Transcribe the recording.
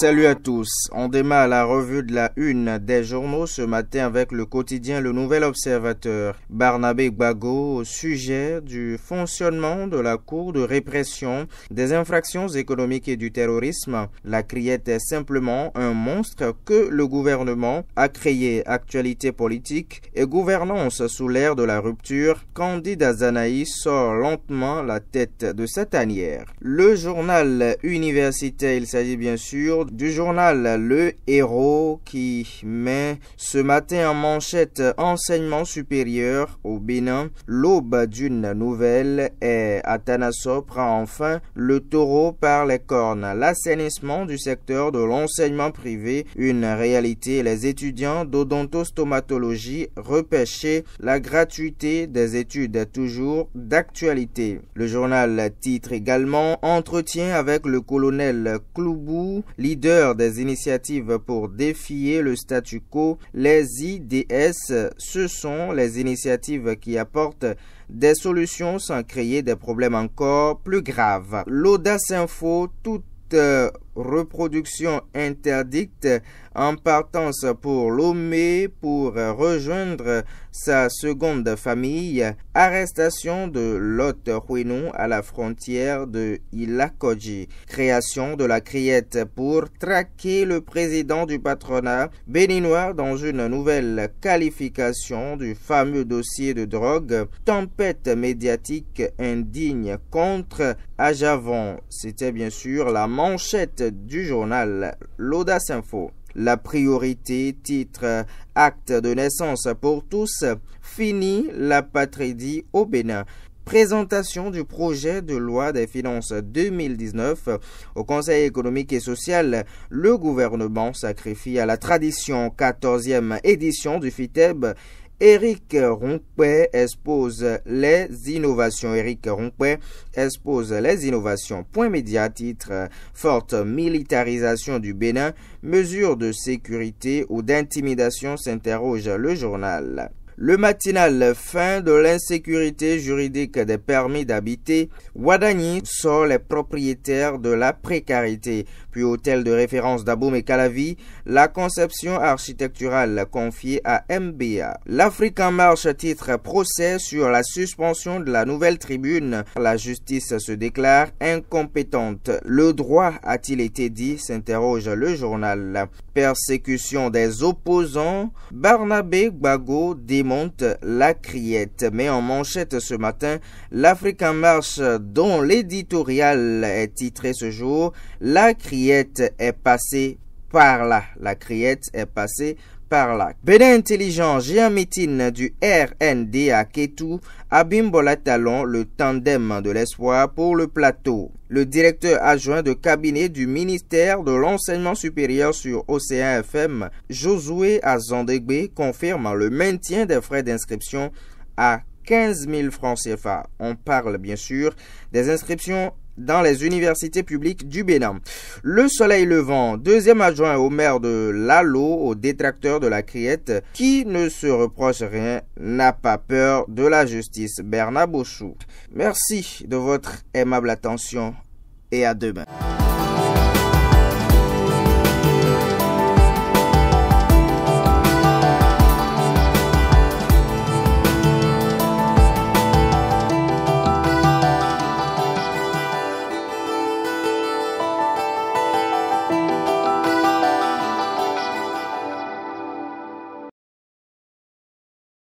Salut à tous. On démarre la revue de la une des journaux ce matin avec le quotidien Le Nouvel Observateur. Barnabé Gbago au sujet du fonctionnement de la Cour de répression des infractions économiques et du terrorisme. La criette est simplement un monstre que le gouvernement a créé. Actualité politique et gouvernance sous l'ère de la rupture. Candide Azanaï sort lentement la tête de sa tanière. Le journal universitaire, il s'agit bien sûr du journal Le Héros qui met ce matin en manchette enseignement supérieur au Bénin. L'aube d'une nouvelle et Atanaso prend enfin le taureau par les cornes. L'assainissement du secteur de l'enseignement privé, une réalité. Les étudiants d'odontostomatologie repêchaient la gratuité des études toujours d'actualité. Le journal titre également Entretien avec le colonel Cloubou, des initiatives pour défier le statu quo, les IDS, ce sont les initiatives qui apportent des solutions sans créer des problèmes encore plus graves. L'audace info, toute euh, reproduction interdite en partance pour Lomé pour rejoindre sa seconde famille. Arrestation de Lotte Huinou à la frontière de Ilakoji. Création de la criette pour traquer le président du patronat béninois dans une nouvelle qualification du fameux dossier de drogue. Tempête médiatique indigne contre Ajavon. C'était bien sûr la manchette du journal L'Audace Info. La priorité, titre, acte de naissance pour tous, finit la patrédie au Bénin. Présentation du projet de loi des finances 2019 au Conseil économique et social, le gouvernement sacrifie à la tradition 14e édition du FITEB Eric Rompé expose les innovations. Eric Rompé expose les innovations. Point média titre Forte militarisation du Bénin, mesures de sécurité ou d'intimidation s'interroge le journal. Le matinal fin de l'insécurité juridique des permis d'habiter, Wadani sort les propriétaires de la précarité. Puis hôtel de référence d'Aboum et Calavi, la conception architecturale confiée à MBA. L'Afrique en marche titre procès sur la suspension de la nouvelle tribune. La justice se déclare incompétente. Le droit a-t-il été dit s'interroge le journal. Persécution des opposants, Barnabé Bago démontre la criette. Mais en manchette ce matin, l'Afrique en marche dont l'éditorial est titré ce jour, la criette est passée par là. La criette est passée par la Bénin-Intelligence du RND à Ketou, la Talon, le tandem de l'espoir pour le plateau. Le directeur adjoint de cabinet du ministère de l'Enseignement supérieur sur Océan FM, Josué Azandegbe, confirme le maintien des frais d'inscription à 15 000 francs CFA. On parle bien sûr des inscriptions dans les universités publiques du Bénin. Le Soleil Levant, deuxième adjoint au maire de Lalo, au détracteur de la criette, qui ne se reproche rien, n'a pas peur de la justice. Bernard Bouchou. merci de votre aimable attention et à demain.